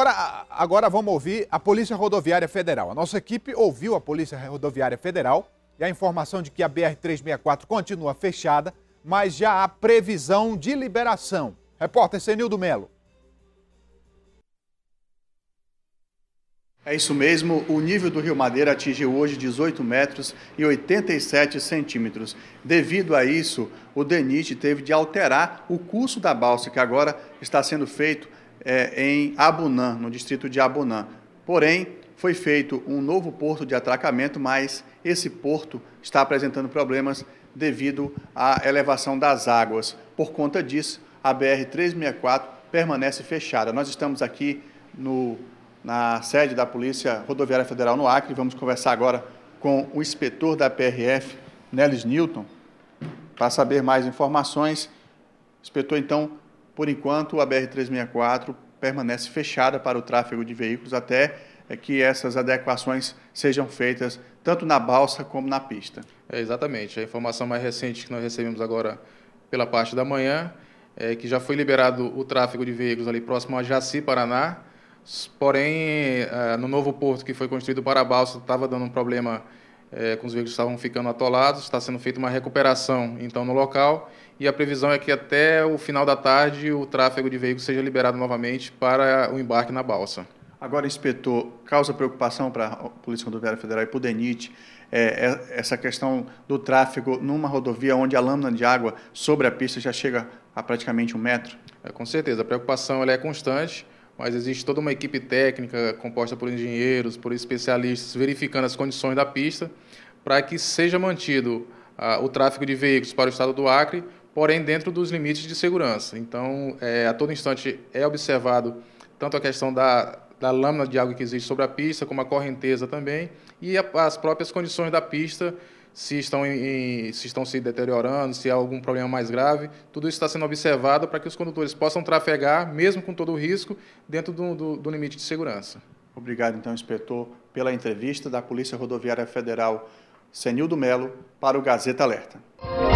Agora, agora vamos ouvir a Polícia Rodoviária Federal. A nossa equipe ouviu a Polícia Rodoviária Federal e a informação de que a BR-364 continua fechada, mas já há previsão de liberação. Repórter Senildo Melo. É isso mesmo, o nível do Rio Madeira atingiu hoje 18 metros e 87 centímetros. Devido a isso, o DENIT teve de alterar o curso da balsa, que agora está sendo feito é, em Abunã, no distrito de Abunã. Porém, foi feito um novo porto de atracamento, mas esse porto está apresentando problemas devido à elevação das águas. Por conta disso, a BR-364 permanece fechada. Nós estamos aqui no, na sede da Polícia Rodoviária Federal no Acre. Vamos conversar agora com o inspetor da PRF, Nelis Newton, para saber mais informações. Inspetor, então, por enquanto, a BR-364 permanece fechada para o tráfego de veículos até eh, que essas adequações sejam feitas tanto na balsa como na pista. É, exatamente. A informação mais recente que nós recebemos agora pela parte da manhã é que já foi liberado o tráfego de veículos ali próximo a Jaci, Paraná. Porém, eh, no novo porto que foi construído para a balsa, estava dando um problema é, os veículos estavam ficando atolados, está sendo feita uma recuperação então no local e a previsão é que até o final da tarde o tráfego de veículos seja liberado novamente para o embarque na balsa. Agora, inspetor, causa preocupação para a Polícia Rodoviária Federal e para o DENIT é, é, essa questão do tráfego numa rodovia onde a lâmina de água sobre a pista já chega a praticamente um metro? É, com certeza, a preocupação ela é constante mas existe toda uma equipe técnica composta por engenheiros, por especialistas, verificando as condições da pista para que seja mantido ah, o tráfego de veículos para o estado do Acre, porém dentro dos limites de segurança. Então, é, a todo instante é observado tanto a questão da, da lâmina de água que existe sobre a pista, como a correnteza também, e a, as próprias condições da pista se estão, em, se estão se deteriorando, se há algum problema mais grave. Tudo isso está sendo observado para que os condutores possam trafegar, mesmo com todo o risco, dentro do, do, do limite de segurança. Obrigado, então, inspetor, pela entrevista da Polícia Rodoviária Federal Senildo do Melo para o Gazeta Alerta.